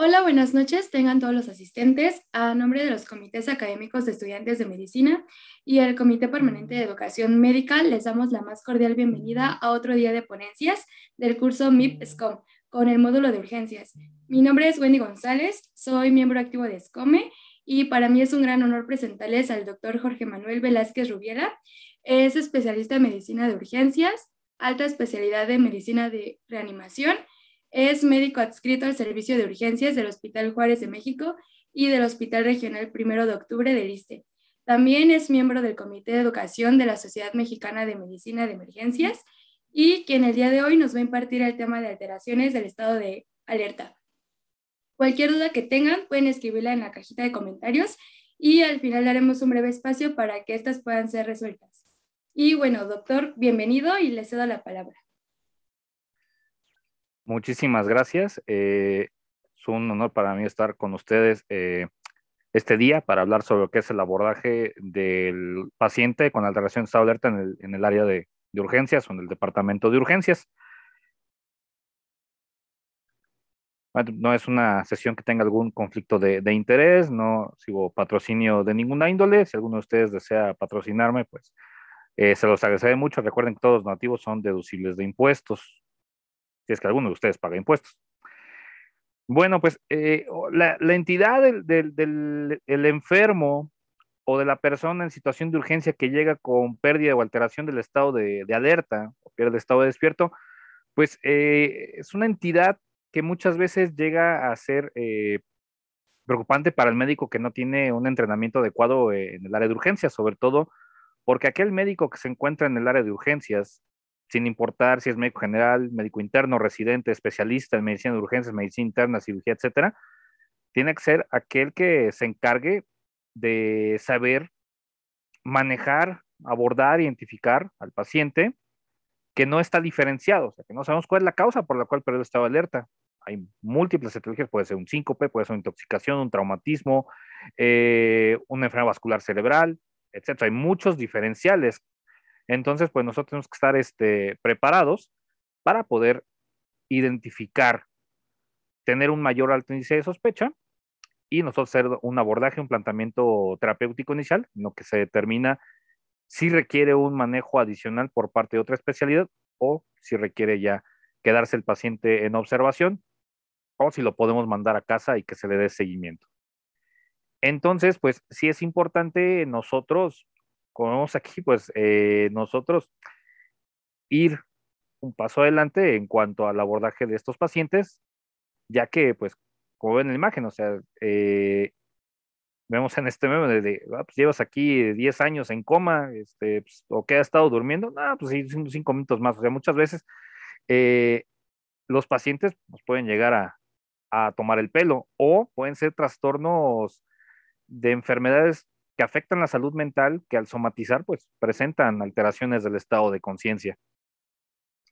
Hola, buenas noches. Tengan todos los asistentes a nombre de los comités académicos de estudiantes de medicina y el Comité Permanente de Educación Médica. Les damos la más cordial bienvenida a otro día de ponencias del curso MIP SCOM con el módulo de urgencias. Mi nombre es Wendy González, soy miembro activo de SCOME y para mí es un gran honor presentarles al doctor Jorge Manuel Velázquez Rubiera. Es especialista en medicina de urgencias, alta especialidad de medicina de reanimación es médico adscrito al Servicio de Urgencias del Hospital Juárez de México y del Hospital Regional Primero de Octubre del ISTE. También es miembro del Comité de Educación de la Sociedad Mexicana de Medicina de Emergencias y quien el día de hoy nos va a impartir el tema de alteraciones del estado de alerta. Cualquier duda que tengan pueden escribirla en la cajita de comentarios y al final daremos un breve espacio para que estas puedan ser resueltas. Y bueno, doctor, bienvenido y le cedo la palabra. Muchísimas gracias. Eh, es un honor para mí estar con ustedes eh, este día para hablar sobre lo que es el abordaje del paciente con alteración de estado alerta en el, área de, urgencias o en el departamento de urgencias. no es una sesión que tenga algún conflicto de, interés, no sigo patrocinio de ninguna índole. Si alguno de ustedes desea patrocinarme, pues eh, se los agradeceré mucho. Recuerden que todos los nativos son deducibles de impuestos es que alguno de ustedes paga impuestos. Bueno, pues eh, la, entidad del, enfermo o de la persona en situación de urgencia que llega con pérdida o alteración del estado de, alerta o pierde estado de despierto, pues eh, es una entidad que muchas veces llega a ser eh, preocupante para el médico que no tiene un entrenamiento adecuado en el área de urgencias, sobre todo porque aquel médico que se encuentra en el área de urgencias sin importar si es médico general, médico interno, residente, especialista en medicina de urgencias, medicina interna, cirugía, etcétera, tiene que ser aquel que se encargue de saber manejar, abordar, identificar al paciente que no está diferenciado, o sea, que no sabemos cuál es la causa por la cual perdió el estado de alerta. Hay múltiples etiologías, puede ser un síncope, puede ser una intoxicación, un traumatismo, eh, una enfermedad vascular cerebral, etcétera. Hay muchos diferenciales entonces, pues nosotros tenemos que estar este, preparados para poder identificar, tener un mayor alto índice de sospecha y nosotros hacer un abordaje, un planteamiento terapéutico inicial, en lo que se determina si requiere un manejo adicional por parte de otra especialidad o si requiere ya quedarse el paciente en observación o si lo podemos mandar a casa y que se le dé seguimiento. Entonces, pues sí es importante nosotros como vemos aquí, pues eh, nosotros ir un paso adelante en cuanto al abordaje de estos pacientes, ya que, pues, como ven en la imagen, o sea, eh, vemos en este meme de, ah, pues llevas aquí 10 años en coma, este, pues, o que has estado durmiendo, no, pues 5 minutos más, o sea, muchas veces eh, los pacientes nos pues, pueden llegar a, a tomar el pelo o pueden ser trastornos de enfermedades que afectan la salud mental, que al somatizar, pues presentan alteraciones del estado de conciencia.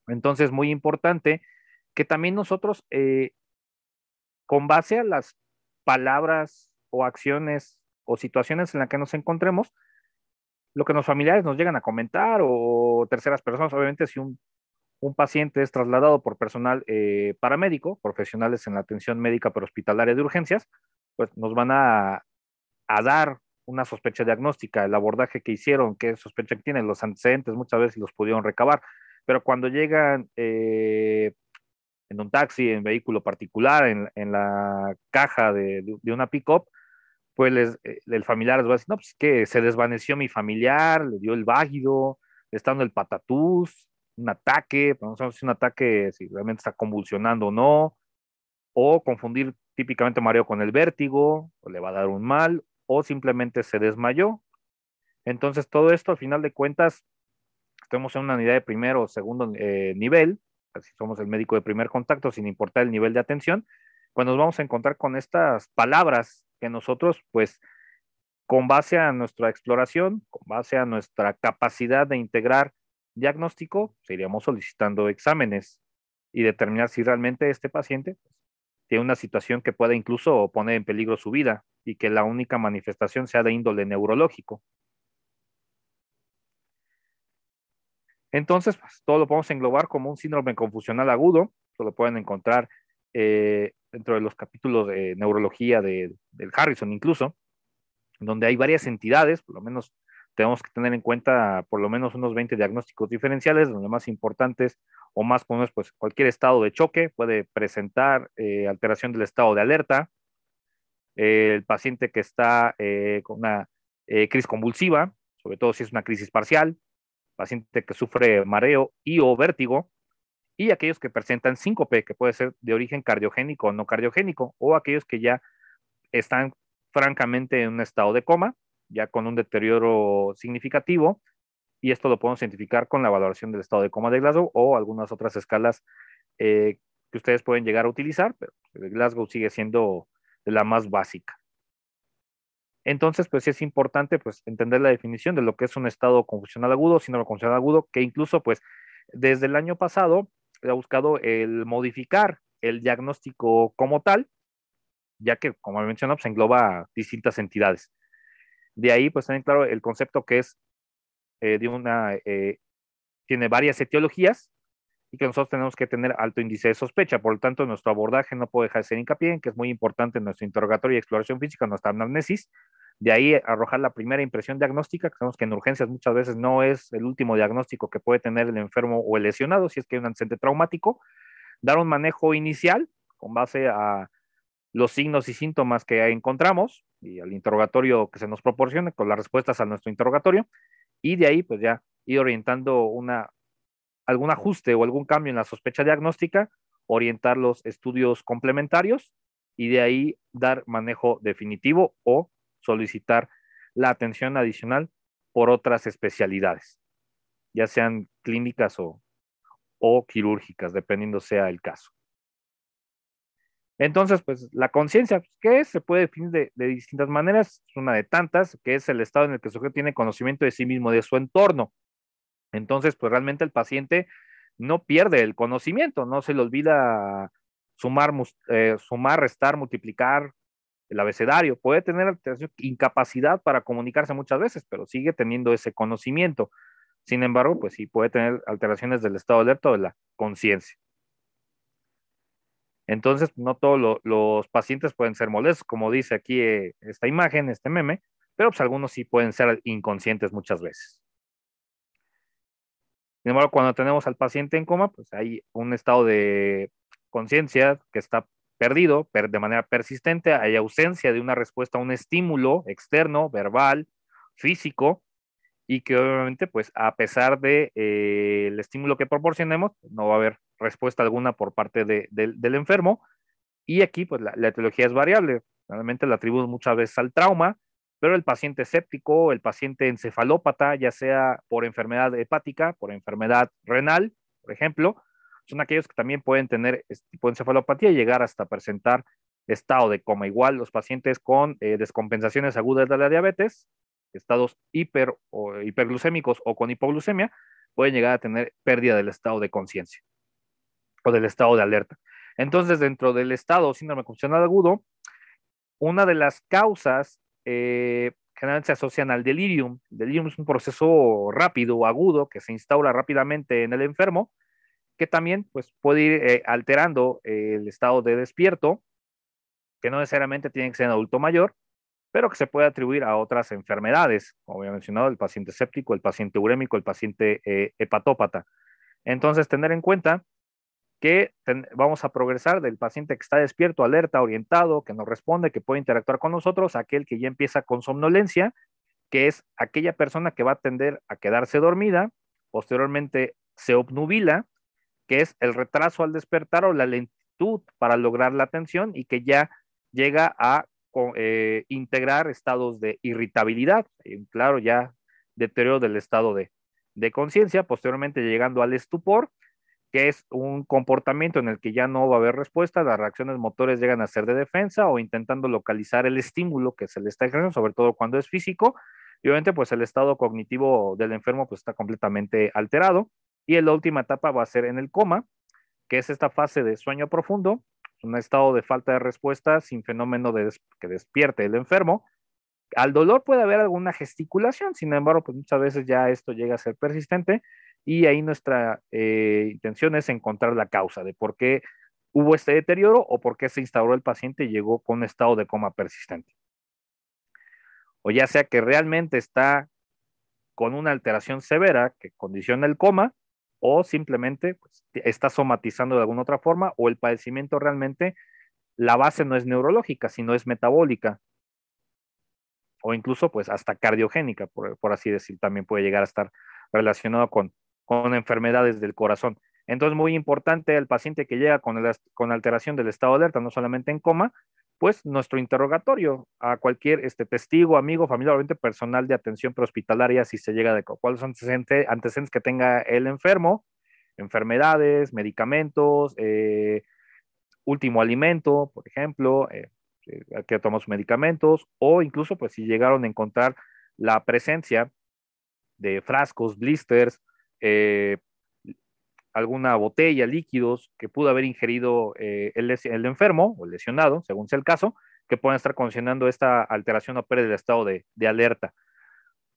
Entonces, muy importante que también nosotros, eh, con base a las palabras o acciones o situaciones en las que nos encontremos, lo que los familiares nos llegan a comentar o terceras personas, obviamente si un, paciente es trasladado por personal eh, paramédico, profesionales en la atención médica pero hospitalaria de urgencias, pues nos van a dar una sospecha diagnóstica, el abordaje que hicieron, qué sospecha que tienen, los antecedentes muchas veces los pudieron recabar, pero cuando llegan eh, en un taxi, en vehículo particular, en, la caja de, una pick-up, pues eh, el familiar les va a decir, no, pues que se desvaneció mi familiar, le dio el váguido, le está dando el patatús, un ataque, no sabemos si un ataque, si realmente está convulsionando o no, o confundir típicamente mareo con el vértigo, o le va a dar un mal, o simplemente se desmayó. Entonces, todo esto, al final de cuentas, estamos en una unidad de primero o segundo eh, nivel, así somos el médico de primer contacto, sin importar el nivel de atención, pues nos vamos a encontrar con estas palabras que nosotros, pues, con base a nuestra exploración, con base a nuestra capacidad de integrar diagnóstico, seguiríamos solicitando exámenes y determinar si realmente este paciente tiene una situación que pueda incluso poner en peligro su vida y que la única manifestación sea de índole neurológico. Entonces, pues, todo lo podemos englobar como un síndrome confusional agudo, Esto lo pueden encontrar eh, dentro de los capítulos de neurología de, del Harrison incluso, donde hay varias entidades, por lo menos tenemos que tener en cuenta por lo menos unos 20 diagnósticos diferenciales, los más importantes o más comunes, pues cualquier estado de choque puede presentar eh, alteración del estado de alerta, el paciente que está eh, con una eh, crisis convulsiva, sobre todo si es una crisis parcial, paciente que sufre mareo y o vértigo, y aquellos que presentan síncope, que puede ser de origen cardiogénico o no cardiogénico, o aquellos que ya están francamente en un estado de coma, ya con un deterioro significativo, y esto lo podemos identificar con la valoración del estado de coma de Glasgow o algunas otras escalas eh, que ustedes pueden llegar a utilizar, pero Glasgow sigue siendo la más básica. Entonces, pues sí es importante pues, entender la definición de lo que es un estado confusional agudo, síndrome confusional agudo, que incluso pues desde el año pasado ha buscado el modificar el diagnóstico como tal, ya que, como mencionó se pues, engloba distintas entidades. De ahí, pues también, claro, el concepto que es eh, de una, eh, tiene varias etiologías y que nosotros tenemos que tener alto índice de sospecha. Por lo tanto, nuestro abordaje no puede dejar de ser hincapié en que es muy importante en nuestro interrogatorio y exploración física, nuestra anamnesis. De ahí eh, arrojar la primera impresión diagnóstica, que sabemos que en urgencias muchas veces no es el último diagnóstico que puede tener el enfermo o el lesionado, si es que hay un antecedente traumático. Dar un manejo inicial con base a los signos y síntomas que encontramos, al interrogatorio que se nos proporcione con las respuestas a nuestro interrogatorio y de ahí pues ya ir orientando una, algún ajuste o algún cambio en la sospecha diagnóstica, orientar los estudios complementarios y de ahí dar manejo definitivo o solicitar la atención adicional por otras especialidades, ya sean clínicas o quirúrgicas, dependiendo sea el caso. Entonces, pues la conciencia, pues, ¿qué es? Se puede definir de, distintas maneras, Es una de tantas, que es el estado en el que el sujeto tiene conocimiento de sí mismo, de su entorno. Entonces, pues realmente el paciente no pierde el conocimiento, no se le olvida sumar, eh, sumar restar, multiplicar el abecedario. Puede tener incapacidad para comunicarse muchas veces, pero sigue teniendo ese conocimiento. Sin embargo, pues sí puede tener alteraciones del estado alerta de la conciencia. Entonces, no todos los pacientes pueden ser molestos, como dice aquí eh, esta imagen, este meme, pero pues, algunos sí pueden ser inconscientes muchas veces. Sin embargo, cuando tenemos al paciente en coma, pues hay un estado de conciencia que está perdido de manera persistente, hay ausencia de una respuesta a un estímulo externo, verbal, físico, y que obviamente, pues a pesar del de, eh, estímulo que proporcionemos, no va a haber respuesta alguna por parte de, del enfermo. Y aquí, pues la, etiología es variable. Realmente la atribuimos muchas veces al trauma, pero el paciente séptico, el paciente encefalópata, ya sea por enfermedad hepática, por enfermedad renal, por ejemplo, son aquellos que también pueden tener este tipo de encefalopatía y llegar hasta presentar estado de coma. Igual los pacientes con eh, descompensaciones agudas de la diabetes, estados hiper o hiperglucémicos o con hipoglucemia, pueden llegar a tener pérdida del estado de conciencia o del estado de alerta. Entonces, dentro del estado síndrome convulsional agudo, una de las causas eh, generalmente se asocian al delirium. delirium es un proceso rápido o agudo que se instaura rápidamente en el enfermo, que también pues, puede ir eh, alterando el estado de despierto, que no necesariamente tiene que ser en adulto mayor, pero que se puede atribuir a otras enfermedades, como había mencionado, el paciente séptico, el paciente urémico, el paciente eh, hepatópata. Entonces, tener en cuenta que vamos a progresar del paciente que está despierto, alerta, orientado, que nos responde, que puede interactuar con nosotros, aquel que ya empieza con somnolencia, que es aquella persona que va a tender a quedarse dormida, posteriormente se obnubila, que es el retraso al despertar o la lentitud para lograr la atención y que ya llega a eh, integrar estados de irritabilidad, eh, claro, ya deterioro del estado de, conciencia, posteriormente llegando al estupor, que es un comportamiento en el que ya no va a haber respuesta, las reacciones motores llegan a ser de defensa o intentando localizar el estímulo que se le está ejerciendo, sobre todo cuando es físico, y obviamente pues el estado cognitivo del enfermo pues está completamente alterado, y la última etapa va a ser en el coma, que es esta fase de sueño profundo, un estado de falta de respuesta sin fenómeno que despierte el enfermo. Al dolor puede haber alguna gesticulación, sin embargo, pues muchas veces ya esto llega a ser persistente y ahí nuestra eh, intención es encontrar la causa de por qué hubo este deterioro o por qué se instauró el paciente y llegó con un estado de coma persistente. O ya sea que realmente está con una alteración severa que condiciona el coma o simplemente pues, está somatizando de alguna otra forma o el padecimiento realmente, la base no es neurológica, sino es metabólica o incluso pues hasta cardiogénica, por, así decir, también puede llegar a estar relacionado con, enfermedades del corazón. Entonces, muy importante el paciente que llega con, con alteración del estado de alerta, no solamente en coma, pues nuestro interrogatorio a cualquier este, testigo, amigo, familiar, personal de atención prehospitalaria si se llega de cuáles son antecedentes, antecedentes que tenga el enfermo, enfermedades, medicamentos, eh, último alimento, por ejemplo, eh, eh, que tomó sus medicamentos, o incluso pues si llegaron a encontrar la presencia de frascos, blisters, eh, alguna botella, líquidos que pudo haber ingerido eh, el, enfermo o el lesionado, según sea el caso, que puedan estar condicionando esta alteración o pérdida del estado de, alerta.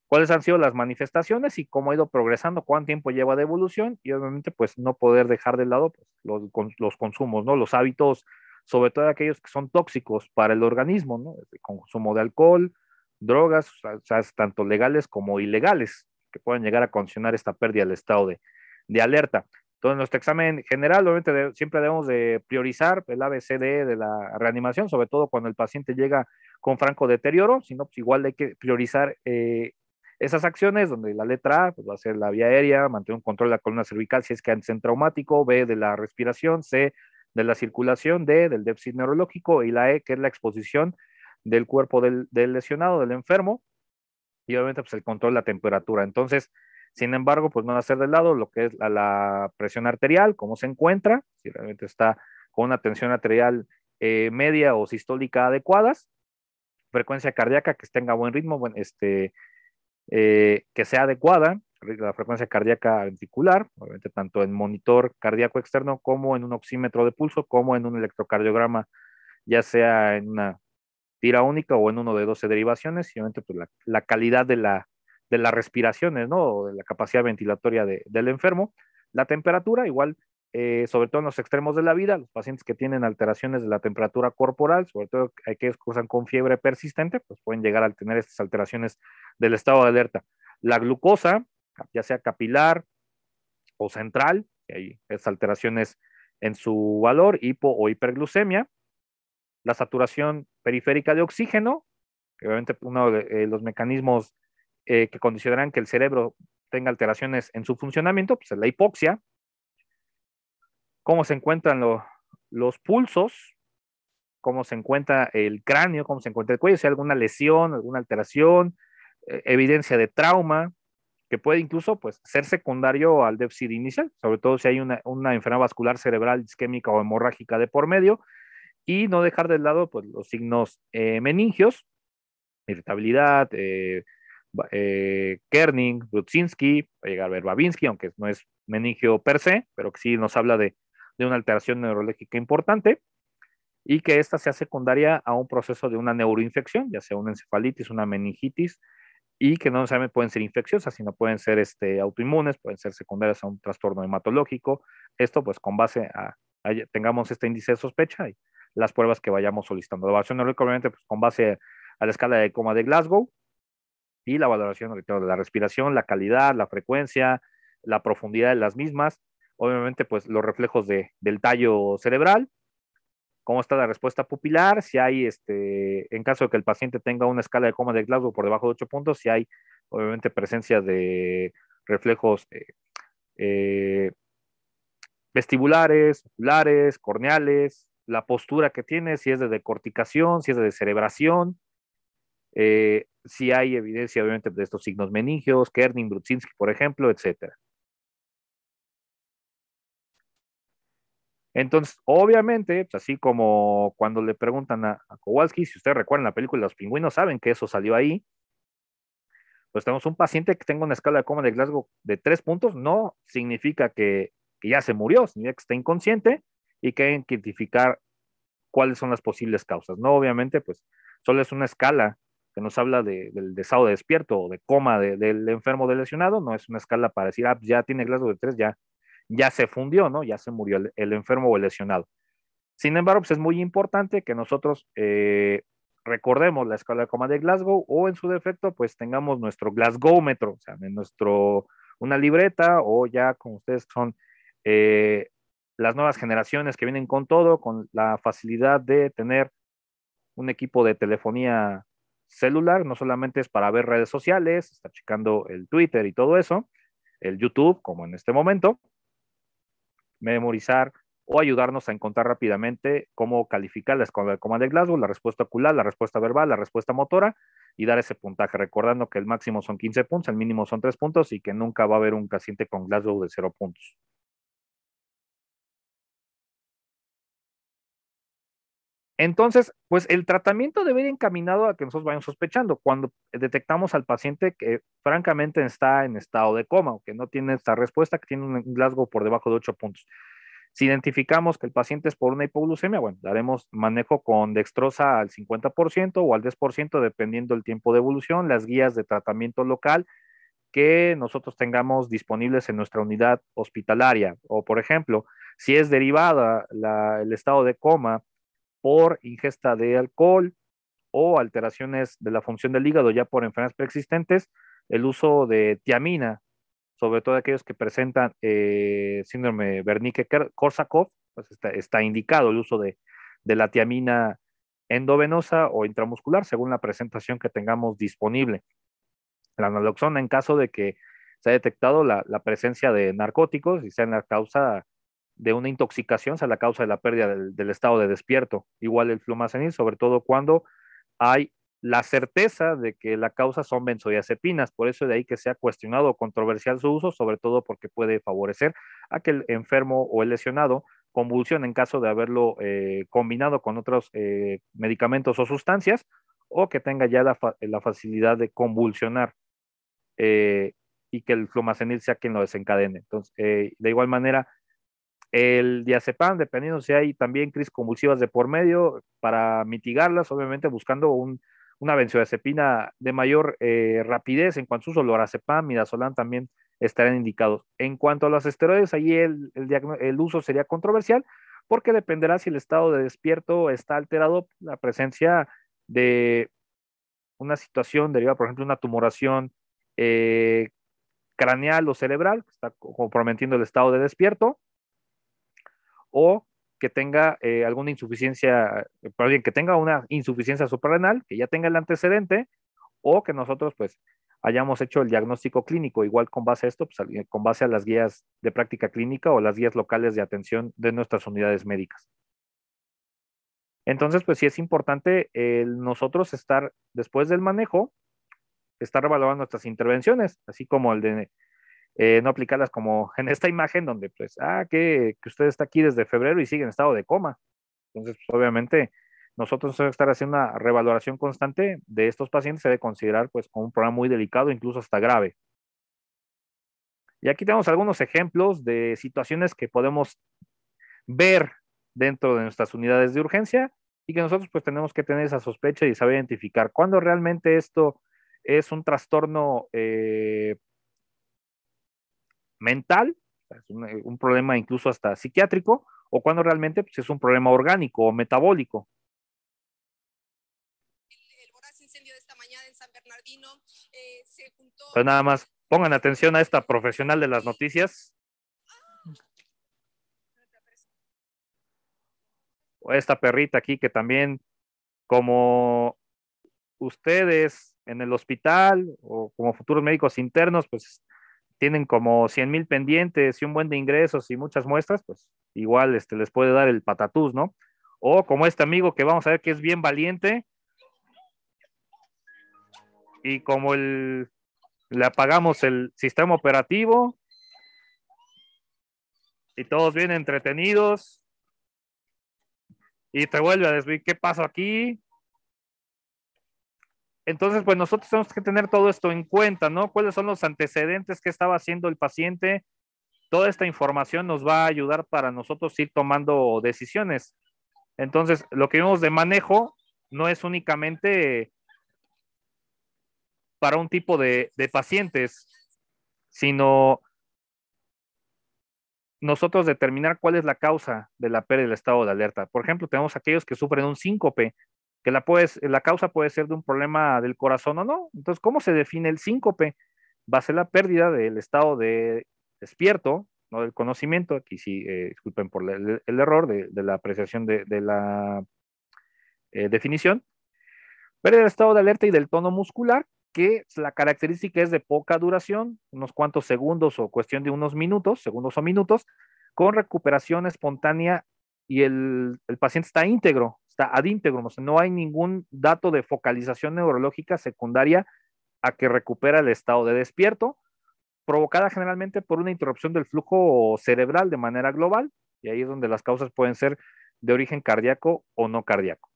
¿Cuáles han sido las manifestaciones y cómo ha ido progresando? ¿Cuánto tiempo lleva de evolución? Y obviamente, pues no poder dejar de lado pues, los, consumos, ¿no? Los hábitos, sobre todo aquellos que son tóxicos para el organismo, ¿no? El consumo de alcohol, drogas, o sea, tanto legales como ilegales, que pueden llegar a condicionar esta pérdida del estado de alerta. Entonces, nuestro examen general, obviamente, siempre debemos de priorizar el ABCD de la reanimación, sobre todo cuando el paciente llega con franco deterioro, sino pues igual hay que priorizar eh, esas acciones, donde la letra A pues, va a ser la vía aérea, mantener un control de la columna cervical si es que es traumático, B de la respiración, C de la circulación, D del déficit neurológico y la E que es la exposición del cuerpo del, del lesionado, del enfermo, y obviamente pues el control de la temperatura. Entonces, sin embargo, pues no hacer de lado lo que es la, presión arterial, cómo se encuentra, si realmente está con una tensión arterial eh, media o sistólica adecuadas, frecuencia cardíaca que tenga buen ritmo, este, eh, que sea adecuada, la frecuencia cardíaca ventricular, obviamente tanto en monitor cardíaco externo como en un oxímetro de pulso, como en un electrocardiograma, ya sea en una tira única o en uno de 12 derivaciones, y obviamente pues, la calidad de la, de las respiraciones, ¿no? O de la capacidad ventilatoria del enfermo. La temperatura, igual, eh, sobre todo en los extremos de la vida, los pacientes que tienen alteraciones de la temperatura corporal, sobre todo aquellos que usan con fiebre persistente, pues pueden llegar a tener estas alteraciones del estado de alerta. La glucosa, ya sea capilar o central, que hay alteraciones en su valor, hipo o hiperglucemia. La saturación periférica de oxígeno, que obviamente uno de eh, los mecanismos eh, que condicionarán que el cerebro tenga alteraciones en su funcionamiento, pues la hipoxia, cómo se encuentran los pulsos, cómo se encuentra el cráneo, cómo se encuentra el cuello, si hay alguna lesión, alguna alteración, eh, evidencia de trauma, que puede incluso pues, ser secundario al déficit inicial, sobre todo si hay una, enfermedad vascular cerebral isquémica o hemorrágica de por medio, y no dejar de lado pues, los signos eh, meningios, irritabilidad, eh, Kerning, Brutzinski, va a llegar Babinski, aunque no es meningio per se, pero que sí nos habla de, una alteración neurológica importante y que esta sea secundaria a un proceso de una neuroinfección, ya sea una encefalitis, una meningitis, y que no necesariamente pueden ser infecciosas, sino pueden ser este, autoinmunes, pueden ser secundarias a un trastorno hematológico. Esto pues con base a, tengamos este índice de sospecha y las pruebas que vayamos solicitando. La evaluación neurológica obviamente pues, con base a la escala de coma de Glasgow, y la valoración de la respiración, la calidad, la frecuencia, la profundidad de las mismas, obviamente pues los reflejos del tallo cerebral, cómo está la respuesta pupilar, si hay, este, en caso de que el paciente tenga una escala de coma de Glasgow por debajo de 8 puntos, si hay obviamente presencia de reflejos eh, eh, vestibulares, oculares, corneales, la postura que tiene, si es de decorticación, si es de cerebración, eh, si hay evidencia, obviamente, de estos signos meningios, Kerning, Brudzinski, por ejemplo, etcétera. Entonces, obviamente, pues, así como cuando le preguntan a, Kowalski, si ustedes recuerdan la película Los Pingüinos, saben que eso salió ahí. Pues tenemos un paciente que tenga una escala de coma de Glasgow de tres puntos, no significa que, que ya se murió, significa que está inconsciente y que hay que identificar cuáles son las posibles causas. No, obviamente, pues solo es una escala nos habla del estado de despierto o de coma del enfermo del lesionado, no es una escala para decir, ah, pues ya tiene Glasgow de 3, ya, ya se fundió, ¿no? Ya se murió el, enfermo o el lesionado. Sin embargo, pues es muy importante que nosotros eh, recordemos la escala de coma de Glasgow o en su defecto, pues tengamos nuestro Glasgowmetro, o sea, en nuestro, una libreta o ya como ustedes son eh, las nuevas generaciones que vienen con todo, con la facilidad de tener un equipo de telefonía celular, no solamente es para ver redes sociales, está checando el Twitter y todo eso, el YouTube, como en este momento, memorizar o ayudarnos a encontrar rápidamente cómo calificar la como de Glasgow, la respuesta ocular, la respuesta verbal, la respuesta motora y dar ese puntaje, recordando que el máximo son 15 puntos, el mínimo son 3 puntos y que nunca va a haber un paciente con Glasgow de 0 puntos. Entonces, pues el tratamiento debe ir encaminado a que nosotros vayamos sospechando. Cuando detectamos al paciente que francamente está en estado de coma o que no tiene esta respuesta, que tiene un glasgo por debajo de 8 puntos. Si identificamos que el paciente es por una hipoglucemia, bueno, daremos manejo con dextrosa al 50% o al 10%, dependiendo del tiempo de evolución, las guías de tratamiento local que nosotros tengamos disponibles en nuestra unidad hospitalaria. O, por ejemplo, si es derivada el estado de coma por ingesta de alcohol o alteraciones de la función del hígado ya por enfermedades preexistentes, el uso de tiamina, sobre todo aquellos que presentan eh, síndrome bernique korsakoff pues está, indicado el uso de, la tiamina endovenosa o intramuscular, según la presentación que tengamos disponible. La naloxona, en caso de que se haya detectado la, presencia de narcóticos y sea la causa de una intoxicación sea la causa de la pérdida del, estado de despierto. Igual el flumacenil, sobre todo cuando hay la certeza de que la causa son benzodiazepinas, por eso de ahí que sea cuestionado o controversial su uso, sobre todo porque puede favorecer a que el enfermo o el lesionado convulsione en caso de haberlo eh, combinado con otros eh, medicamentos o sustancias o que tenga ya la, facilidad de convulsionar eh, y que el flumacenil sea quien lo desencadene. Entonces, de igual manera, el diazepam, dependiendo si hay también crisis convulsivas de por medio, para mitigarlas, obviamente buscando una benzodiazepina de mayor eh, rapidez. En cuanto a su uso, lorazepam, midazolam también estarán indicados. En cuanto a los esteroides, ahí el, el, uso sería controversial, porque dependerá si el estado de despierto está alterado, la presencia de una situación derivada, por ejemplo, una tumoración eh, craneal o cerebral, que está comprometiendo el estado de despierto, o que tenga eh, alguna insuficiencia, eh, perdón, que tenga una insuficiencia suprarrenal, que ya tenga el antecedente, o que nosotros pues hayamos hecho el diagnóstico clínico, igual con base a esto, pues, con base a las guías de práctica clínica o las guías locales de atención de nuestras unidades médicas. Entonces, pues sí es importante nosotros estar, después del manejo, estar evaluando nuestras intervenciones, así como el de eh, no aplicarlas como en esta imagen donde, pues, ah, que, usted está aquí desde febrero y sigue en estado de coma. Entonces, pues, obviamente, nosotros tenemos que estar haciendo una revaloración constante de estos pacientes, se debe considerar, pues, como un problema muy delicado, incluso hasta grave. Y aquí tenemos algunos ejemplos de situaciones que podemos ver dentro de nuestras unidades de urgencia y que nosotros pues tenemos que tener esa sospecha y saber identificar cuándo realmente esto es un trastorno eh, mental, es eh, un, problema incluso hasta psiquiátrico, o cuando realmente pues, es un problema orgánico o metabólico. El, incendio esta mañana en San Bernardino eh, Pues nada más, pongan atención a esta profesional de las noticias. Ah. O esta perrita aquí que también, como ustedes en el hospital o como futuros médicos internos, pues tienen como 100 mil pendientes y un buen de ingresos y muchas muestras, pues igual este, les puede dar el patatús, ¿no? O como este amigo que vamos a ver que es bien valiente y como el, le apagamos el sistema operativo y todos bien entretenidos y te vuelve a decir, ¿qué pasó aquí? Entonces, pues nosotros tenemos que tener todo esto en cuenta, ¿no? ¿Cuáles son los antecedentes que estaba haciendo el paciente? Toda esta información nos va a ayudar para nosotros ir tomando decisiones. Entonces, lo que vemos de manejo no es únicamente para un tipo de, de pacientes, sino nosotros determinar cuál es la causa de la pérdida del estado de alerta. Por ejemplo, tenemos aquellos que sufren un síncope que la, puedes, la causa puede ser de un problema del corazón o no. Entonces, ¿cómo se define el síncope? Va a ser la pérdida del estado de despierto, no del conocimiento, aquí sí, eh, disculpen por el, error de, la apreciación de, la eh, definición, pérdida del estado de alerta y del tono muscular, que la característica es de poca duración, unos cuantos segundos o cuestión de unos minutos, segundos o minutos, con recuperación espontánea y el paciente está íntegro, está ad no hay ningún dato de focalización neurológica secundaria a que recupera el estado de despierto, provocada generalmente por una interrupción del flujo cerebral de manera global, y ahí es donde las causas pueden ser de origen cardíaco o no cardíaco.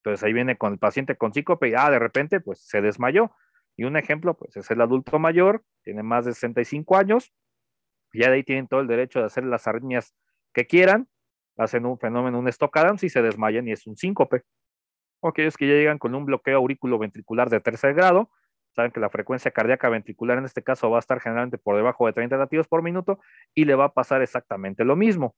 Entonces ahí viene con el paciente con síncope y, ah, de repente, pues se desmayó. Y un ejemplo, pues es el adulto mayor, tiene más de 65 años, ya de ahí tienen todo el derecho de hacer las arritmias que quieran, hacen un fenómeno, un stock y se desmayan y es un síncope. O aquellos que ya llegan con un bloqueo aurículo-ventricular de tercer grado, saben que la frecuencia cardíaca ventricular en este caso va a estar generalmente por debajo de 30 latidos por minuto y le va a pasar exactamente lo mismo.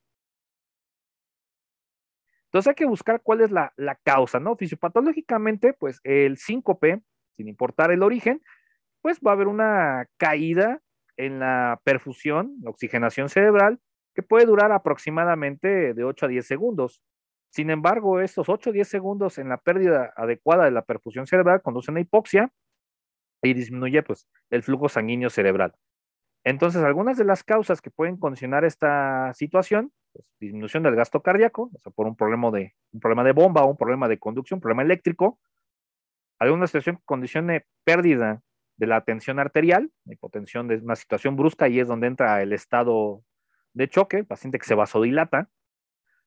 Entonces hay que buscar cuál es la, la causa, ¿no? Fisiopatológicamente, pues el síncope, sin importar el origen, pues va a haber una caída en la perfusión, la oxigenación cerebral, que puede durar aproximadamente de 8 a 10 segundos. Sin embargo, estos 8 o 10 segundos en la pérdida adecuada de la perfusión cerebral conducen a hipoxia y disminuye pues, el flujo sanguíneo cerebral. Entonces, algunas de las causas que pueden condicionar esta situación, pues, disminución del gasto cardíaco, o sea, por un problema de, un problema de bomba, un problema de conducción, un problema eléctrico, alguna situación que condicione pérdida de la tensión arterial, hipotensión de una situación brusca y es donde entra el estado de choque, paciente que se vasodilata,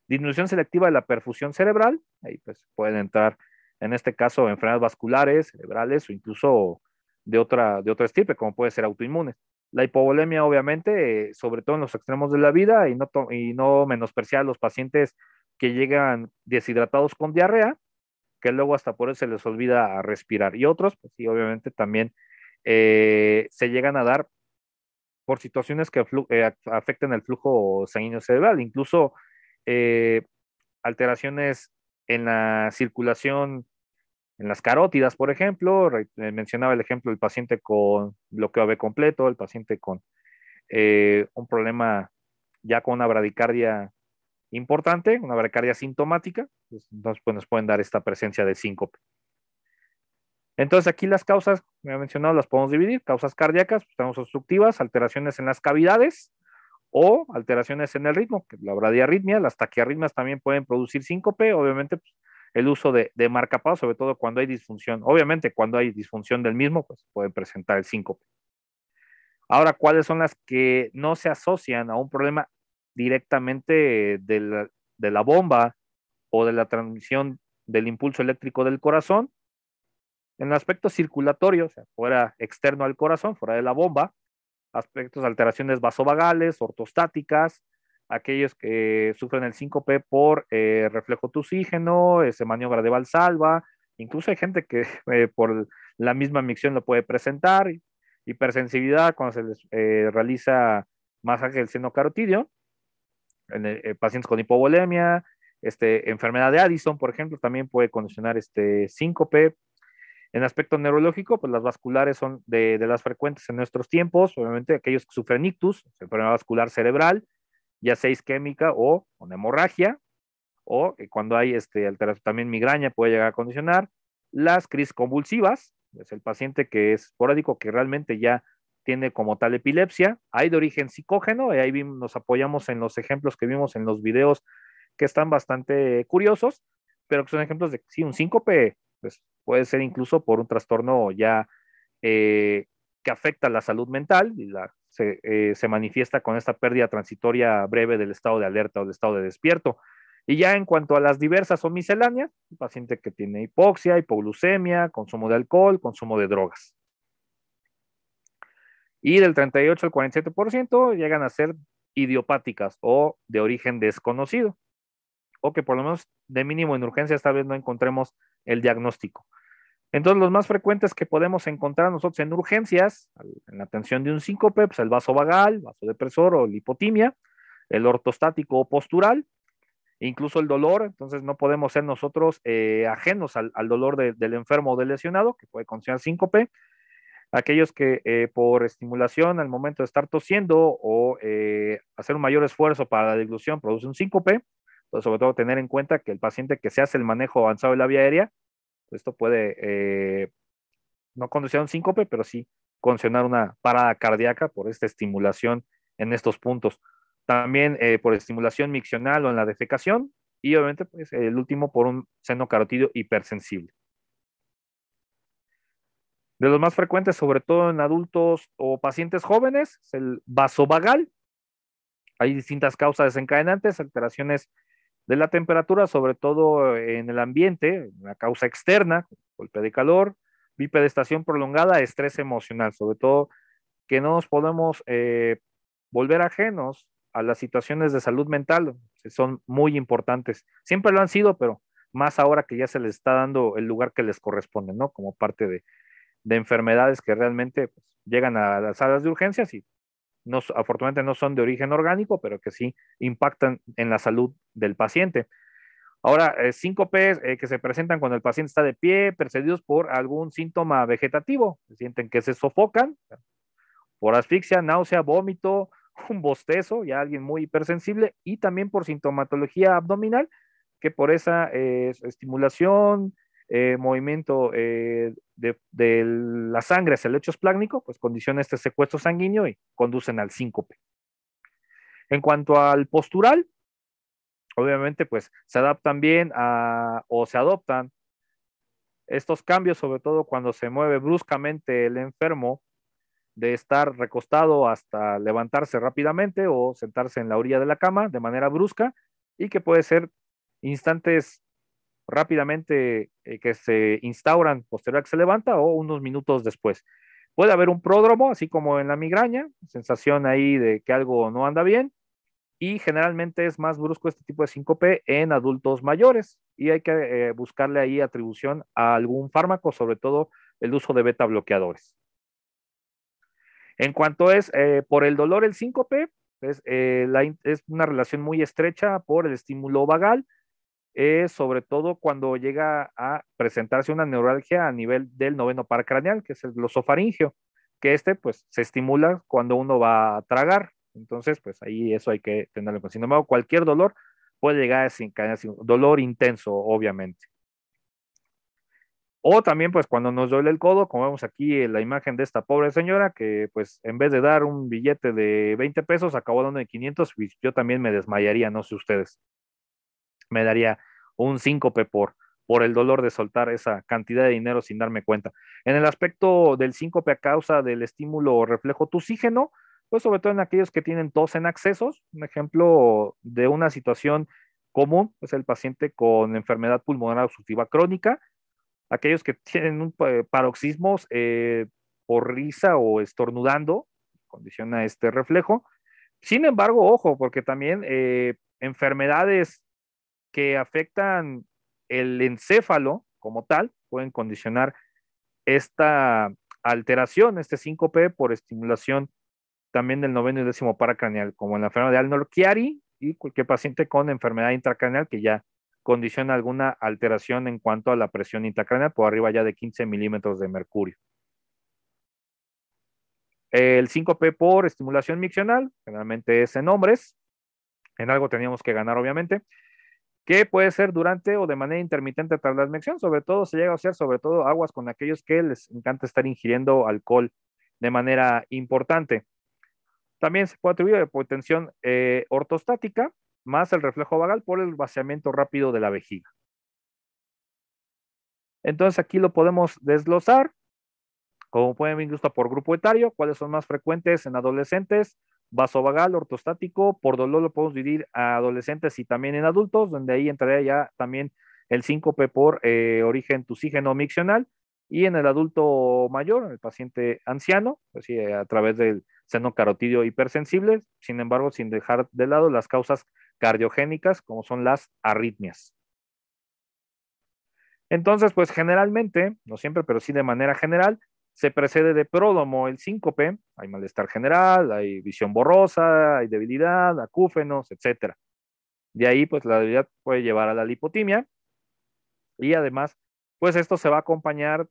disminución selectiva de la perfusión cerebral, ahí pues pueden entrar en este caso enfermedades vasculares, cerebrales o incluso de otra, de estirpe, como puede ser autoinmunes. La hipovolemia, obviamente, eh, sobre todo en los extremos de la vida, y no, y no menospreciar a los pacientes que llegan deshidratados con diarrea, que luego hasta por eso se les olvida respirar. Y otros, pues sí, obviamente también eh, se llegan a dar por situaciones que eh, afecten el flujo sanguíneo cerebral, incluso eh, alteraciones en la circulación, en las carótidas, por ejemplo. Eh, mencionaba el ejemplo del paciente con bloqueo AB completo, el paciente con un problema ya con una bradicardia importante, una bradicardia sintomática. Entonces, pues, pues, nos pueden dar esta presencia de síncope. Entonces aquí las causas, me he mencionado, las podemos dividir, causas cardíacas, pues, tenemos obstructivas, alteraciones en las cavidades o alteraciones en el ritmo, que la bradiarritmia, las taquiarritmias también pueden producir síncope, obviamente pues, el uso de, de marcapasos, sobre todo cuando hay disfunción, obviamente cuando hay disfunción del mismo, pues puede presentar el síncope. Ahora, ¿cuáles son las que no se asocian a un problema directamente de la bomba o de la transmisión del impulso eléctrico del corazón? En aspectos circulatorios, circulatorio, o sea, fuera externo al corazón, fuera de la bomba, aspectos alteraciones vasovagales, ortostáticas, aquellos que sufren el síncope por eh, reflejo tuxígeno, ese maniobra de Valsalva, incluso hay gente que eh, por la misma micción lo puede presentar, hipersensibilidad cuando se les eh, realiza masaje del seno carotidio, en, pacientes con hipovolemia, este, enfermedad de Addison, por ejemplo, también puede condicionar este 5 en aspecto neurológico, pues las vasculares son de, las frecuentes en nuestros tiempos, obviamente aquellos que sufren ictus, problema vascular cerebral, ya sea isquémica o con hemorragia, o cuando hay este, también migraña puede llegar a condicionar. Las crisis convulsivas, es el paciente que es esporádico, que realmente ya tiene como tal epilepsia. Hay de origen psicógeno, y ahí nos apoyamos en los ejemplos que vimos en los videos que están bastante curiosos, pero que son ejemplos de sí, un síncope pues, puede ser incluso por un trastorno ya eh, que afecta la salud mental y la, eh, se, manifiesta con esta pérdida transitoria breve del estado de alerta o del estado de despierto. Y ya en cuanto a las diversas o misceláneas, paciente que tiene hipoxia, hipoglucemia, consumo de alcohol, consumo de drogas. Y del 38 al 47% llegan a ser idiopáticas o de origen desconocido, o que por lo menos de mínimo en urgencia esta vez no encontremos el diagnóstico. Entonces, los más frecuentes que podemos encontrar nosotros en urgencias, en la atención de un síncope, pues el vaso vagal, vaso depresor o lipotimia, el ortostático o postural, incluso el dolor. Entonces, no podemos ser nosotros eh, ajenos al, dolor del enfermo o del lesionado, que puede considerar síncope. Aquellos que eh, por estimulación al momento de estar tosiendo o eh, hacer un mayor esfuerzo para la dilución produce un síncope. Pues, sobre todo tener en cuenta que el paciente que se hace el manejo avanzado de la vía aérea, pues, esto puede eh, no conducir a un síncope, pero sí condicionar una parada cardíaca por esta estimulación en estos puntos. También eh, por estimulación miccional o en la defecación y obviamente pues, el último por un seno carotidio hipersensible. De los más frecuentes, sobre todo en adultos o pacientes jóvenes, es el vasovagal. Hay distintas causas desencadenantes, alteraciones de la temperatura, sobre todo en el ambiente, una causa externa, golpe de calor, bipedestación prolongada, estrés emocional, sobre todo que no nos podemos eh, volver ajenos a las situaciones de salud mental, son muy importantes. Siempre lo han sido, pero más ahora que ya se les está dando el lugar que les corresponde, ¿no? Como parte de, enfermedades que realmente pues, llegan a las salas de urgencias y afortunadamente no son de origen orgánico, pero que sí impactan en la salud del paciente. Ahora, síncopes eh, eh, que se presentan cuando el paciente está de pie, precedidos por algún síntoma vegetativo, sienten que se sofocan por asfixia, náusea, vómito, un bostezo, ya alguien muy hipersensible, y también por sintomatología abdominal, que por esa eh, estimulación, eh, movimiento eh, de, la sangre hacia el lecho esplácnico, pues condiciona este secuestro sanguíneo y conducen al síncope. En cuanto al postural, obviamente pues se adaptan bien a, o se adoptan estos cambios, sobre todo cuando se mueve bruscamente el enfermo, de estar recostado hasta levantarse rápidamente o sentarse en la orilla de la cama de manera brusca y que puede ser instantes rápidamente eh, que se instauran posterior a que se levanta o unos minutos después. Puede haber un pródromo, así como en la migraña, sensación ahí de que algo no anda bien, y generalmente es más brusco este tipo de síncope en adultos mayores y hay que eh, buscarle ahí atribución a algún fármaco, sobre todo el uso de beta bloqueadores. En cuanto es eh, por el dolor, el síncope es una relación muy estrecha por el estímulo vagal sobre todo cuando llega a presentarse una neuralgia a nivel del noveno par craneal, que es el glosofaringio, que este pues se estimula cuando uno va a tragar. Entonces, pues ahí eso hay que tenerlo en cuenta. Sin embargo, cualquier dolor puede llegar a un dolor intenso, obviamente. O también, pues, cuando nos duele el codo, como vemos aquí en la imagen de esta pobre señora, que pues en vez de dar un billete de 20 pesos, acabó dando de 500, pues, yo también me desmayaría, no sé ustedes me daría un síncope por, por el dolor de soltar esa cantidad de dinero sin darme cuenta. En el aspecto del síncope a causa del estímulo o reflejo tusígeno, pues sobre todo en aquellos que tienen tos en accesos, un ejemplo de una situación común es el paciente con enfermedad pulmonar obstructiva crónica, aquellos que tienen un eh, paroxismos eh, por risa o estornudando, condiciona este reflejo. Sin embargo, ojo, porque también eh, enfermedades que afectan el encéfalo como tal, pueden condicionar esta alteración, este 5P, por estimulación también del noveno y décimo paracraneal, como en la enfermedad de alnor y cualquier paciente con enfermedad intracraneal que ya condiciona alguna alteración en cuanto a la presión intracraneal por arriba ya de 15 milímetros de mercurio. El 5P por estimulación miccional, generalmente es en hombres, en algo teníamos que ganar obviamente, que puede ser durante o de manera intermitente tras la admisión, sobre todo se llega a hacer sobre todo aguas con aquellos que les encanta estar ingiriendo alcohol de manera importante. También se puede atribuir hipotensión eh, ortostática más el reflejo vagal por el vaciamiento rápido de la vejiga. Entonces aquí lo podemos desglosar, como pueden ver incluso por grupo etario, cuáles son más frecuentes en adolescentes, vasovagal, ortostático, por dolor lo podemos dividir a adolescentes y también en adultos, donde ahí entraría ya también el síncope por eh, origen tusígeno miccional, y en el adulto mayor, en el paciente anciano, pues a través del seno carotidio hipersensible, sin embargo, sin dejar de lado las causas cardiogénicas, como son las arritmias. Entonces, pues generalmente, no siempre, pero sí de manera general, se precede de pródomo, el síncope, hay malestar general, hay visión borrosa, hay debilidad, acúfenos, etc. De ahí, pues la debilidad puede llevar a la lipotimia y además, pues esto se va a acompañar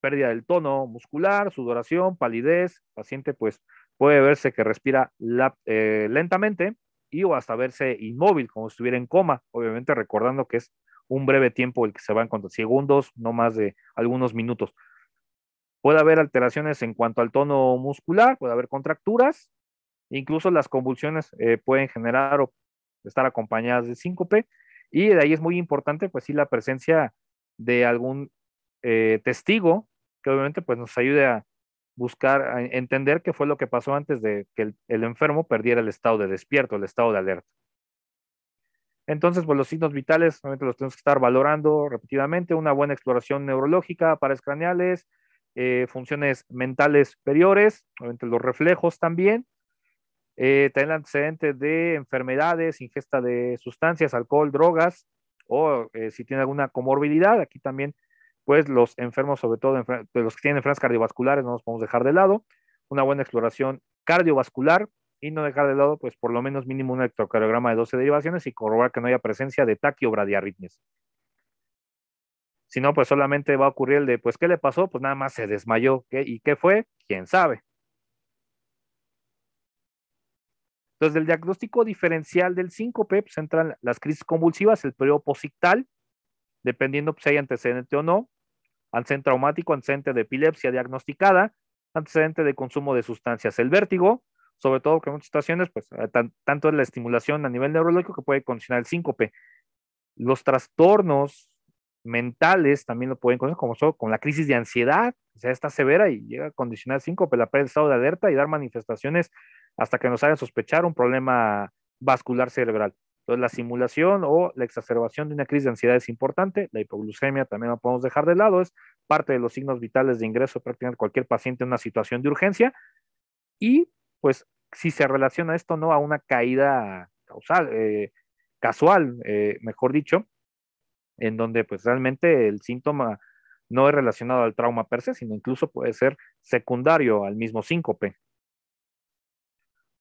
pérdida del tono muscular, sudoración, palidez, paciente pues puede verse que respira eh, lentamente y o hasta verse inmóvil, como si estuviera en coma, obviamente recordando que es un breve tiempo el que se va en cuanto segundos, no más de algunos minutos. Puede haber alteraciones en cuanto al tono muscular, puede haber contracturas, incluso las convulsiones eh, pueden generar o estar acompañadas de síncope. Y de ahí es muy importante, pues sí, la presencia de algún eh, testigo que obviamente pues nos ayude a buscar, a entender qué fue lo que pasó antes de que el, enfermo perdiera el estado de despierto, el estado de alerta. Entonces, pues los signos vitales, obviamente los tenemos que estar valorando repetidamente, una buena exploración neurológica, para escraneales eh, funciones mentales superiores, entre los reflejos también, eh, tener antecedentes de enfermedades, ingesta de sustancias, alcohol, drogas, o eh, si tiene alguna comorbilidad, aquí también, pues los enfermos, sobre todo de los que tienen enfermedades cardiovasculares, no los podemos dejar de lado, una buena exploración cardiovascular y no dejar de lado, pues por lo menos mínimo un electrocardiograma de 12 derivaciones y corroborar que no haya presencia de bradiarritmes. Si no, pues solamente va a ocurrir el de, pues, ¿qué le pasó? Pues nada más se desmayó. ¿Y qué fue? ¿Quién sabe? Entonces, del diagnóstico diferencial del síncope, pues entran las crisis convulsivas, el periodo posictal, dependiendo pues, si hay antecedente o no, antecedente traumático, antecedente de epilepsia diagnosticada, antecedente de consumo de sustancias, el vértigo, sobre todo que en muchas situaciones, pues eh, tanto es la estimulación a nivel neurológico que puede condicionar el síncope. Los trastornos mentales también lo pueden conocer, como con la crisis de ansiedad, o sea, está severa y llega a condicionar síncope, la pérdida estado de alerta y dar manifestaciones hasta que nos haga sospechar un problema vascular cerebral. Entonces, la simulación o la exacerbación de una crisis de ansiedad es importante. La hipoglucemia también la podemos dejar de lado, es parte de los signos vitales de ingreso prácticamente cualquier paciente en una situación de urgencia. Y pues, si se relaciona esto no a una caída causal, eh, casual, eh, mejor dicho, en donde pues realmente el síntoma no es relacionado al trauma per se, sino incluso puede ser secundario al mismo síncope.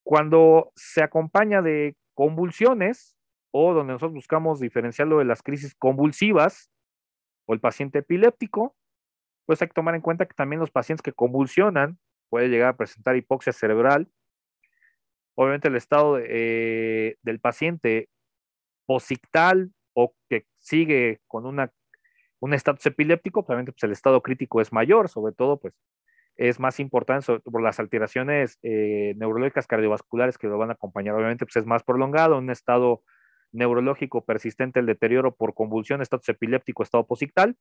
Cuando se acompaña de convulsiones, o donde nosotros buscamos diferenciarlo de las crisis convulsivas, o el paciente epiléptico, pues hay que tomar en cuenta que también los pacientes que convulsionan pueden llegar a presentar hipoxia cerebral. Obviamente el estado eh, del paciente posictal o que sigue con un estatus epiléptico, obviamente pues, el estado crítico es mayor, sobre todo pues es más importante por las alteraciones eh, neurológicas cardiovasculares que lo van a acompañar, obviamente pues es más prolongado, un estado neurológico persistente el deterioro por convulsión, estatus epiléptico, estado posictal.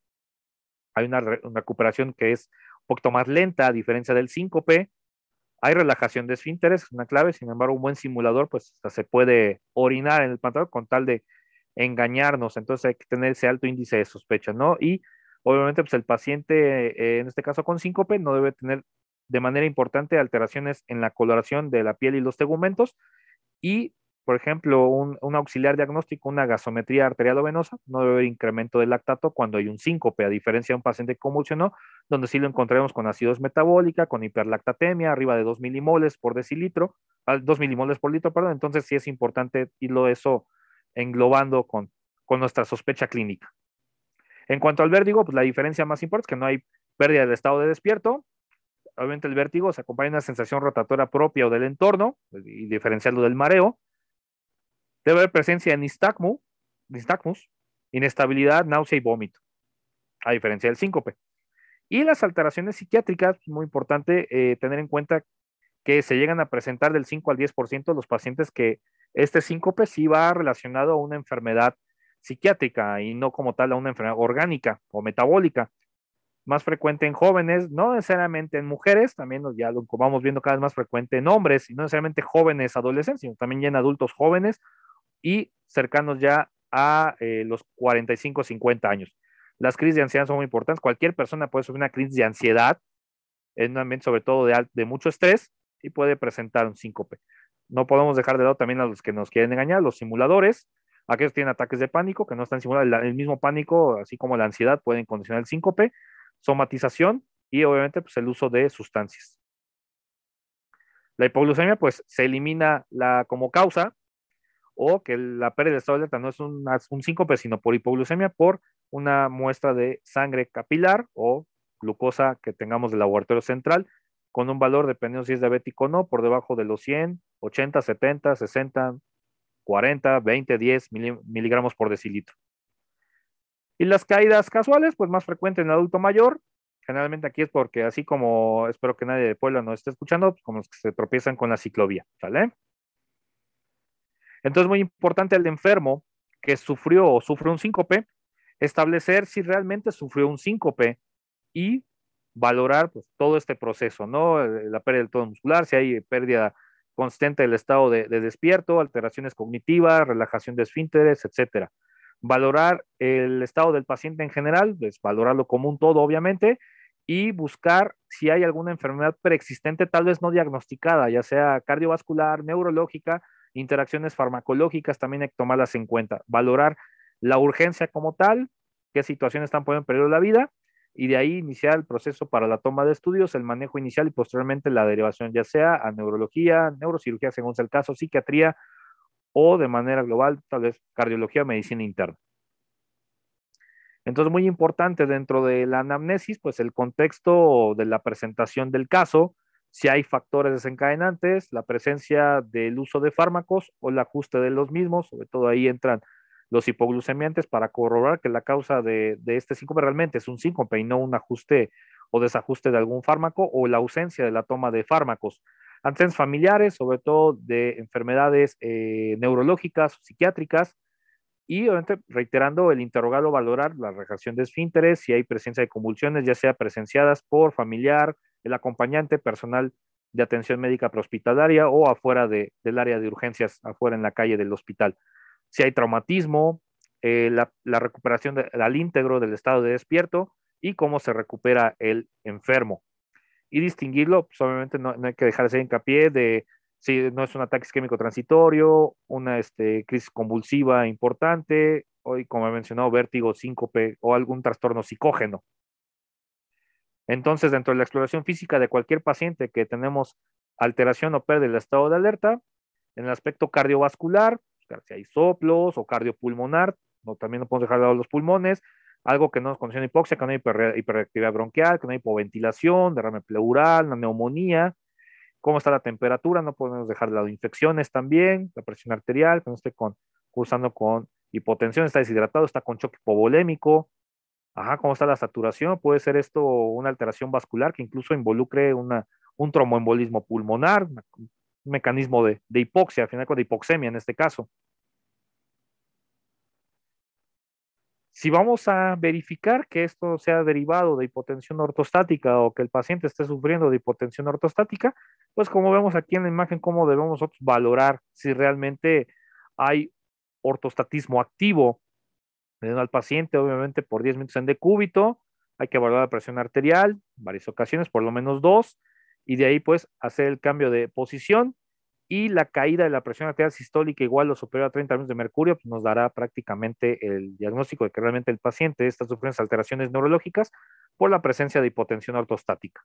Hay una, recuperación que es un poquito más lenta, a diferencia del síncope. Hay relajación de esfínteres, es una clave, sin embargo, un buen simulador, pues se puede orinar en el pantalón con tal de engañarnos, entonces hay que tener ese alto índice de sospecha, ¿no? Y obviamente pues el paciente, eh, en este caso con síncope, no debe tener de manera importante alteraciones en la coloración de la piel y los tegumentos y, por ejemplo, un, auxiliar diagnóstico, una gasometría arterial o venosa, no debe haber incremento del lactato cuando hay un síncope, a diferencia de un paciente que convulsionó, donde sí lo encontramos con ácidos metabólica, con hiperlactatemia, arriba de 2 milimoles por decilitro, 2 milimoles por litro, perdón, entonces sí es importante irlo eso englobando con, nuestra sospecha clínica. En cuanto al vértigo, pues la diferencia más importante es que no hay pérdida del estado de despierto. Obviamente el vértigo se acompaña de una sensación rotatoria propia o del entorno, pues, y diferenciarlo del mareo. Debe haber presencia de nistagmus, inestabilidad, náusea y vómito, a diferencia del síncope. Y las alteraciones psiquiátricas, pues, muy importante eh, tener en cuenta que se llegan a presentar del 5 al 10% los pacientes que este síncope sí va relacionado a una enfermedad psiquiátrica y no como tal a una enfermedad orgánica o metabólica. Más frecuente en jóvenes, no necesariamente en mujeres, también ya lo vamos viendo cada vez más frecuente en hombres, y no necesariamente jóvenes adolescentes, sino también en adultos jóvenes y cercanos ya a eh, los 45, 50 años. Las crisis de ansiedad son muy importantes. Cualquier persona puede sufrir una crisis de ansiedad, en un ambiente sobre todo de, de mucho estrés, y puede presentar un síncope no podemos dejar de lado también a los que nos quieren engañar, los simuladores, aquellos que tienen ataques de pánico, que no están simulados, el, mismo pánico, así como la ansiedad, pueden condicionar el síncope, somatización y obviamente pues, el uso de sustancias. La hipoglucemia pues se elimina la, como causa o que la pérdida de estado alerta no es un, un síncope, sino por hipoglucemia, por una muestra de sangre capilar o glucosa que tengamos del laboratorio central con un valor, dependiendo si es diabético o no, por debajo de los 100, 80, 70, 60, 40, 20, 10 miligramos por decilitro. Y las caídas casuales, pues más frecuentes en el adulto mayor. Generalmente aquí es porque, así como espero que nadie de Puebla nos esté escuchando, pues, como los que se tropiezan con la ciclovía, ¿vale? Entonces, muy importante al enfermo que sufrió o sufre un síncope, establecer si realmente sufrió un síncope y valorar pues, todo este proceso, ¿no? Eh, la pérdida del tono muscular, si hay pérdida constante del estado de, despierto, alteraciones cognitivas, relajación de esfínteres, etcétera. Valorar el estado del paciente en general, pues valorarlo como un todo, obviamente, y buscar si hay alguna enfermedad preexistente, tal vez no diagnosticada, ya sea cardiovascular, neurológica, interacciones farmacológicas, también hay que tomarlas en cuenta. Valorar la urgencia como tal, qué situaciones están poniendo en peligro la vida y de ahí iniciar el proceso para la toma de estudios, el manejo inicial y posteriormente la derivación, ya sea a neurología, neurocirugía, según sea el caso, psiquiatría o de manera global, tal vez cardiología, medicina interna. Entonces, muy importante dentro de la anamnesis, pues el contexto de la presentación del caso, si hay factores desencadenantes, la presencia del uso de fármacos o el ajuste de los mismos, sobre todo ahí entran los hipoglucemiantes para corroborar que la causa de, este síncope realmente es un síncope y no un ajuste o desajuste de algún fármaco o la ausencia de la toma de fármacos. Antecedentes familiares, sobre todo de enfermedades eh, neurológicas, psiquiátricas, y reiterando el interrogar o valorar la reacción de esfínteres, si hay presencia de convulsiones, ya sea presenciadas por familiar, el acompañante, personal de atención médica prehospitalaria o afuera del área de urgencias, afuera en la calle del hospital si hay traumatismo, eh, la, recuperación al íntegro del estado de despierto y cómo se recupera el enfermo. Y distinguirlo, pues obviamente no, hay que dejar de hincapié de si no es un ataque químico transitorio, una este, crisis convulsiva importante, hoy como he mencionado, vértigo, síncope o algún trastorno psicógeno. Entonces, dentro de la exploración física de cualquier paciente que tenemos alteración o pérdida del estado de alerta, en el aspecto cardiovascular, si hay soplos o cardiopulmonar, también no podemos dejar de lado los pulmones, algo que no nos condiciona hipoxia, que no hay hiperactividad bronquial, que no hay hipoventilación, derrame pleural, la neumonía, cómo está la temperatura, no podemos dejar de lado infecciones también, la presión arterial, que no esté con, cursando con hipotensión, está deshidratado, está con choque hipovolémico, ajá, cómo está la saturación, puede ser esto una alteración vascular que incluso involucre una, un tromboembolismo pulmonar, mecanismo de, hipoxia, al final con de hipoxemia en este caso. Si vamos a verificar que esto sea derivado de hipotensión ortostática o que el paciente esté sufriendo de hipotensión ortostática, pues como vemos aquí en la imagen, cómo debemos valorar si realmente hay ortostatismo activo al paciente, obviamente por 10 minutos en decúbito, hay que valorar la presión arterial, varias ocasiones, por lo menos dos, y de ahí pues hacer el cambio de posición y la caída de la presión arterial sistólica igual o superior a 30 mm de mercurio pues, nos dará prácticamente el diagnóstico de que realmente el paciente está sufriendo alteraciones neurológicas por la presencia de hipotensión ortostática.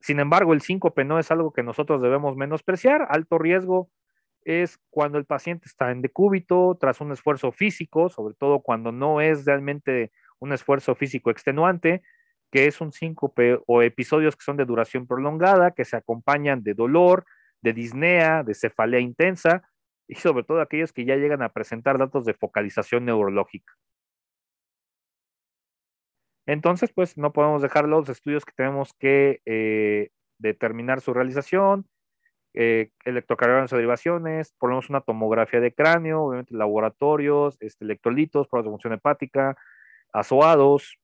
Sin embargo, el síncope no es algo que nosotros debemos menospreciar. Alto riesgo es cuando el paciente está en decúbito tras un esfuerzo físico, sobre todo cuando no es realmente un esfuerzo físico extenuante, que es un síncope o episodios que son de duración prolongada, que se acompañan de dolor, de disnea, de cefalea intensa y sobre todo aquellos que ya llegan a presentar datos de focalización neurológica. Entonces, pues no podemos dejar los estudios que tenemos que eh, determinar su realización, eh, o derivaciones, ponemos una tomografía de cráneo, obviamente laboratorios, este, electrolitos, pruebas de función hepática, asoados,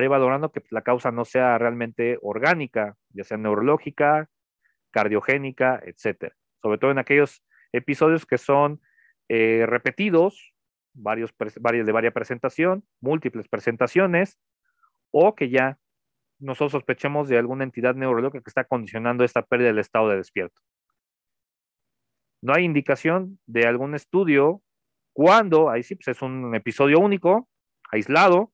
va valorando que la causa no sea realmente orgánica, ya sea neurológica, cardiogénica, etcétera. Sobre todo en aquellos episodios que son eh, repetidos, varios, de varias presentación, múltiples presentaciones, o que ya nosotros sospechemos de alguna entidad neurológica que está condicionando esta pérdida del estado de despierto. No hay indicación de algún estudio cuando, ahí sí, pues es un episodio único, aislado,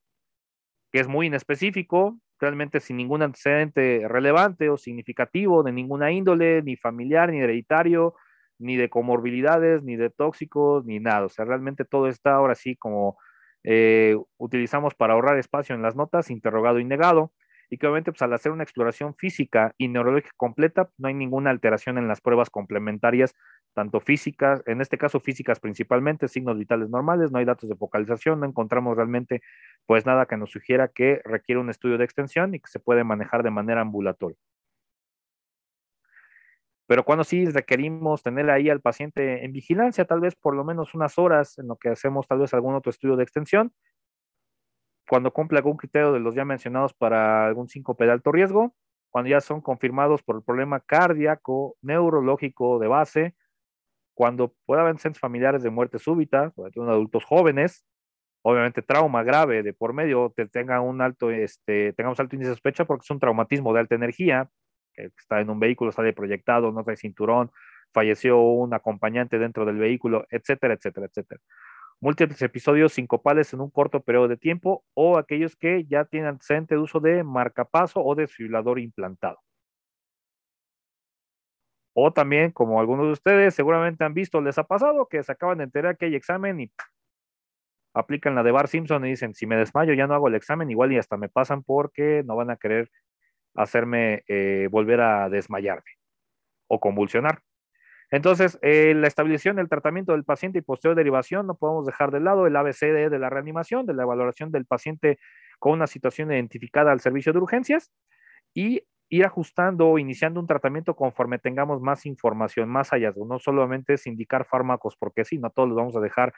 que es muy inespecífico, realmente sin ningún antecedente relevante o significativo de ninguna índole, ni familiar, ni hereditario, ni de comorbilidades, ni de tóxicos, ni nada. O sea, realmente todo está ahora sí como eh, utilizamos para ahorrar espacio en las notas, interrogado y negado. Y que obviamente pues, al hacer una exploración física y neurológica completa, no hay ninguna alteración en las pruebas complementarias tanto físicas, en este caso físicas principalmente, signos vitales normales, no hay datos de focalización, no encontramos realmente pues nada que nos sugiera que requiere un estudio de extensión y que se puede manejar de manera ambulatoria. Pero cuando sí requerimos tener ahí al paciente en vigilancia, tal vez por lo menos unas horas en lo que hacemos tal vez algún otro estudio de extensión, cuando cumple algún criterio de los ya mencionados para algún síncope de alto riesgo, cuando ya son confirmados por el problema cardíaco, neurológico de base, cuando pueda haber familiares de muerte súbita, adultos jóvenes, obviamente trauma grave de por medio, tenga un alto, este, tengamos alto índice de sospecha porque es un traumatismo de alta energía, que está en un vehículo, sale proyectado, no trae cinturón, falleció un acompañante dentro del vehículo, etcétera, etcétera, etcétera. Múltiples episodios sincopales en un corto periodo de tiempo o aquellos que ya tienen antecedente de uso de marcapaso o desfibrilador implantado. O también, como algunos de ustedes seguramente han visto, les ha pasado que se acaban de enterar que hay examen y aplican la de Bar Simpson y dicen, si me desmayo ya no hago el examen, igual y hasta me pasan porque no van a querer hacerme eh, volver a desmayarme o convulsionar. Entonces, eh, la estabilización el tratamiento del paciente y posterior derivación, no podemos dejar de lado el ABCD de la reanimación, de la valoración del paciente con una situación identificada al servicio de urgencias y ir ajustando o iniciando un tratamiento conforme tengamos más información, más hallazgos. No solamente es indicar fármacos, porque sí, no todos los vamos a dejar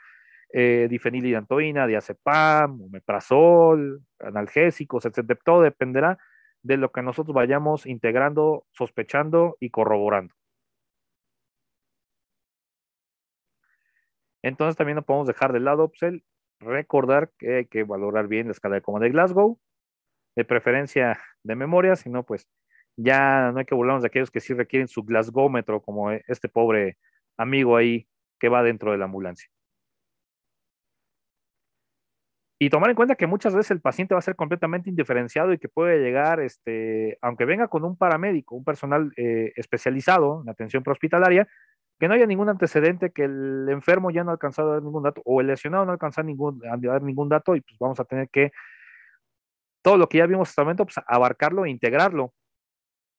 eh, difenilidantoína, diazepam, omeprazol, analgésicos, etcétera. Todo dependerá de lo que nosotros vayamos integrando, sospechando y corroborando. Entonces también no podemos dejar de lado pues, recordar que hay que valorar bien la escala de coma de Glasgow, de preferencia de memoria, sino pues ya no hay que burlarnos de aquellos que sí requieren su glasgómetro, como e, este pobre amigo ahí que va dentro de la ambulancia. Y tomar en cuenta que muchas veces el paciente va a ser completamente indiferenciado y que puede llegar, este, aunque venga con un paramédico, un personal eh, especializado en atención prehospitalaria, que no haya ningún antecedente, que el enfermo ya no ha alcanzado a dar ningún dato o el lesionado no ha alcanzado ningún, a dar ningún dato y pues vamos a tener que todo lo que ya vimos hasta el momento, pues abarcarlo e integrarlo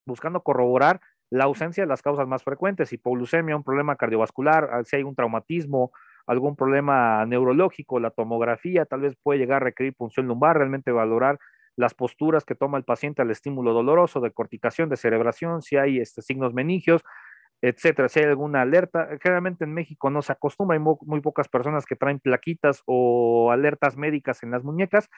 buscando corroborar la ausencia de las causas más frecuentes, hipoglucemia, un problema cardiovascular, ah, si hay un traumatismo, algún problema neurológico, la tomografía tal vez puede llegar a requerir punción lumbar, realmente valorar las posturas que toma el paciente al estímulo doloroso, de corticación, de cerebración, si hay este, signos meningios, etcétera, si hay alguna alerta. Generalmente en México no se acostumbra, hay muy, pocas personas que traen plaquitas o alertas médicas en las muñecas,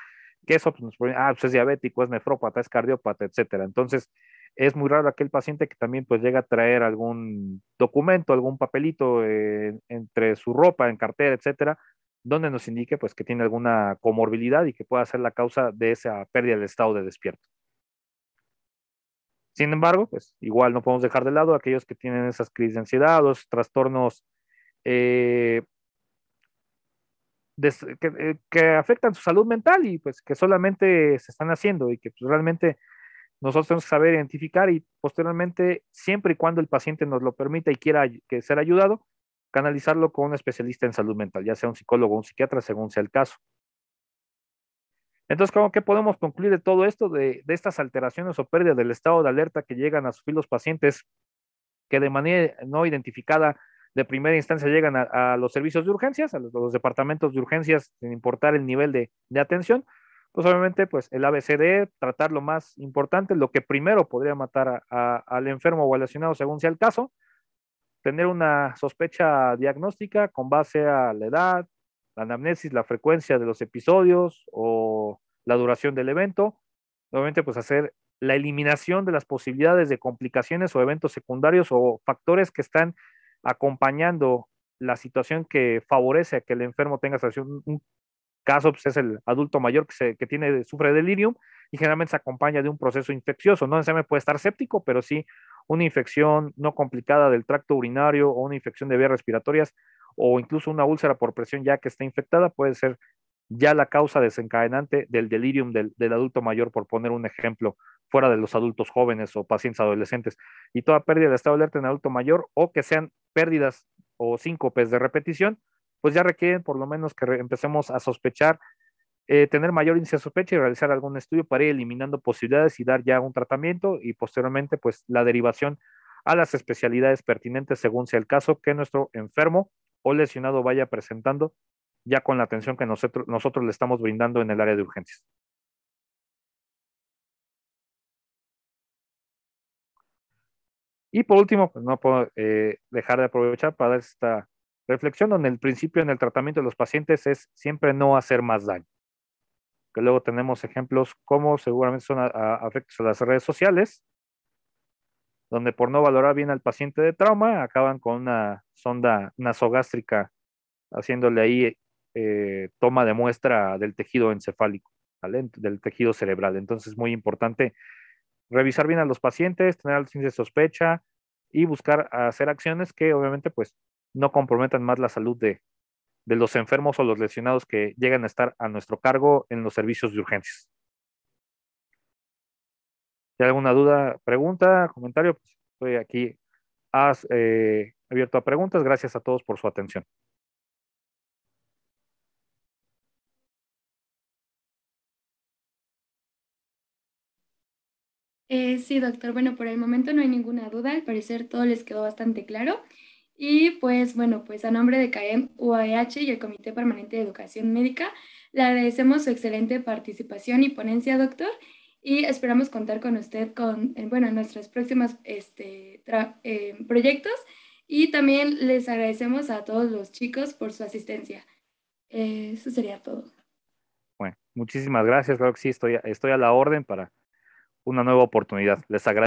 que eso pues, ah, pues es diabético, es nefrópata, es cardiópata, etcétera. Entonces, es muy raro aquel paciente que también pues llega a traer algún documento, algún papelito eh, entre su ropa, en cartera, etcétera, donde nos indique pues que tiene alguna comorbilidad y que pueda ser la causa de esa pérdida del estado de despierto. Sin embargo, pues igual no podemos dejar de lado aquellos que tienen esas crisis de ansiedad, los trastornos eh, eh, que, afectan su salud mental y pues que solamente se están haciendo y que pues, realmente nosotros tenemos que saber identificar y posteriormente, siempre y cuando el paciente nos lo permita y quiera que ser ayudado, canalizarlo con un especialista en salud mental, ya sea un psicólogo o un psiquiatra, según sea el caso. Entonces, ¿cómo qué podemos concluir de todo esto, de, estas alteraciones o pérdidas del estado de alerta que llegan a sufrir los pacientes que de manera no identificada de primera instancia llegan a, los servicios de urgencias, a los, departamentos de urgencias, sin importar el nivel de atención, pues obviamente, pues el ABCD, tratar lo más importante, lo que primero podría matar al enfermo o al lesionado, según sea el caso, tener una sospecha diagnóstica con base a la edad, la anamnesis, la frecuencia de los episodios o la duración del evento. Obviamente, pues hacer la eliminación de las posibilidades de complicaciones o eventos secundarios o factores que están acompañando la situación que favorece a que el enfermo tenga un caso pues, es el adulto mayor que, se, que tiene, sufre delirium y generalmente se acompaña de un proceso infeccioso. No necesariamente puede estar séptico, pero sí una infección no complicada del tracto urinario o una infección de vías respiratorias o incluso una úlcera por presión ya que está infectada puede ser ya la causa desencadenante del delirium del, del adulto mayor, por poner un ejemplo, fuera de los adultos jóvenes o pacientes adolescentes. Y toda pérdida de estado de alerta en adulto mayor o que sean pérdidas o síncopes de repetición pues ya requieren por lo menos que empecemos a sospechar, eh, tener mayor índice de sospecha y realizar algún estudio para ir eliminando posibilidades y dar ya un tratamiento y posteriormente pues la derivación a las especialidades pertinentes según sea el caso que nuestro enfermo o lesionado vaya presentando ya con la atención que nosotros, nosotros le estamos brindando en el área de urgencias. Y por último, pues no puedo eh, dejar de aprovechar para dar esta reflexión en el principio en el tratamiento de los pacientes es siempre no hacer más daño. Que luego tenemos ejemplos como seguramente son afectos a las redes sociales, donde por no valorar bien al paciente de trauma acaban con una sonda nasogástrica haciéndole ahí eh, toma de muestra del tejido encefálico, del tejido cerebral. Entonces es muy importante revisar bien a los pacientes, tener al de sospecha y buscar hacer acciones que obviamente pues no comprometan más la salud de, los enfermos o los lesionados que llegan a estar a nuestro cargo en los servicios de urgencias. Si hay alguna duda, pregunta, comentario, pues estoy aquí has, eh, abierto a preguntas. Gracias a todos por su atención. Eh, sí, doctor. Bueno, por el momento no hay ninguna duda. Al parecer todo les quedó bastante claro. Y pues bueno, pues a nombre de CAEM, UAEH y el Comité Permanente de Educación Médica, le agradecemos su excelente participación y ponencia, doctor, y esperamos contar con usted con, bueno, en nuestros próximos este, em, proyectos. Y también les agradecemos a todos los chicos por su asistencia. eso sería todo. Bueno, muchísimas gracias, claro que sí, estoy, estoy a la orden para una nueva oportunidad. Les agradezco.